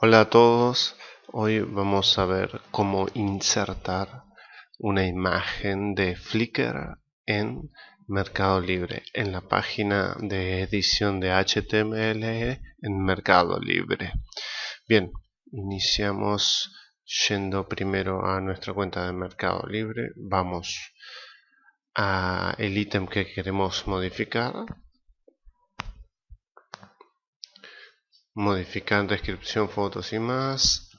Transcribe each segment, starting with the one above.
Hola a todos, hoy vamos a ver cómo insertar una imagen de Flickr en Mercado Libre, en la página de edición de HTML en Mercado Libre. Bien, iniciamos yendo primero a nuestra cuenta de Mercado Libre, vamos a el ítem que queremos modificar, modificar descripción, fotos y más.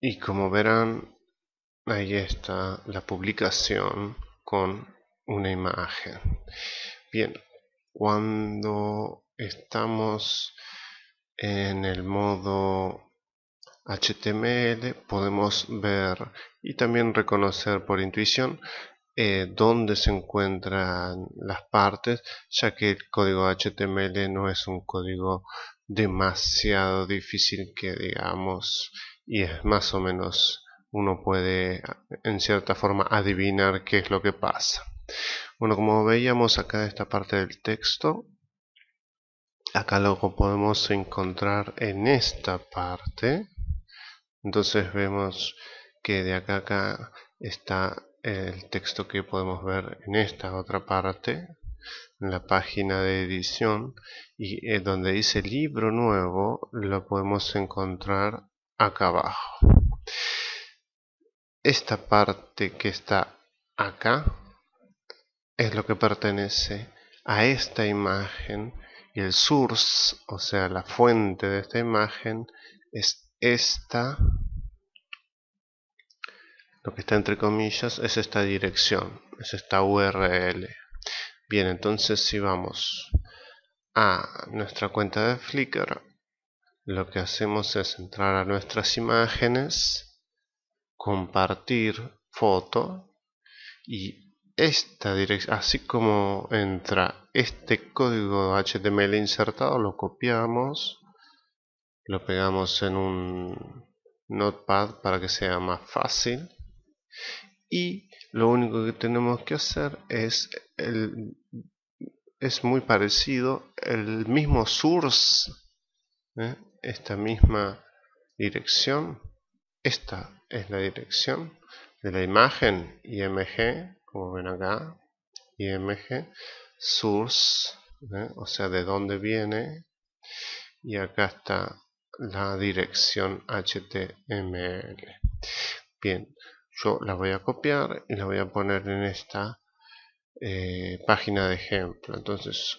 Y como verán, ahí está la publicación con una imagen. Bien, cuando estamos en el modo HTML podemos ver y también reconocer por intuición eh, dónde se encuentran las partes, ya que el código HTML no es un código demasiado difícil que digamos, y es más o menos uno puede en cierta forma adivinar qué es lo que pasa. Bueno, como veíamos acá esta parte del texto, acá lo podemos encontrar en esta parte. Entonces vemos que de acá acá está el texto que podemos ver en esta otra parte, en la página de edición, y eh, donde dice libro nuevo, lo podemos encontrar acá abajo. Esta parte que está acá es lo que pertenece a esta imagen y el source, o sea la fuente de esta imagen, es esta lo que está entre comillas es esta dirección, es esta URL. Bien, entonces si vamos a nuestra cuenta de Flickr, lo que hacemos es entrar a nuestras imágenes, compartir foto y esta dirección, así como entra este código HTML insertado, lo copiamos, lo pegamos en un notepad para que sea más fácil y lo único que tenemos que hacer es es muy parecido el mismo source ¿eh? esta misma dirección esta es la dirección de la imagen img como ven acá img source ¿eh? o sea de dónde viene y acá está la dirección html bien yo la voy a copiar y la voy a poner en esta eh, página de ejemplo entonces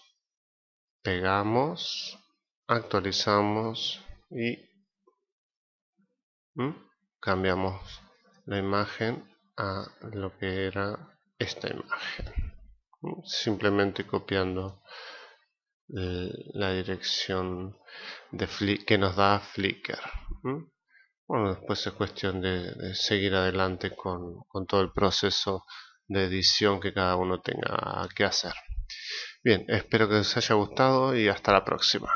pegamos actualizamos y cambiamos la imagen a lo que era esta imagen simplemente copiando eh, la dirección que nos da Flickr bueno, después es cuestión de, seguir adelante con, con, todo el proceso de edición que cada uno tenga que hacer. Bien, espero que os haya gustado y hasta la próxima.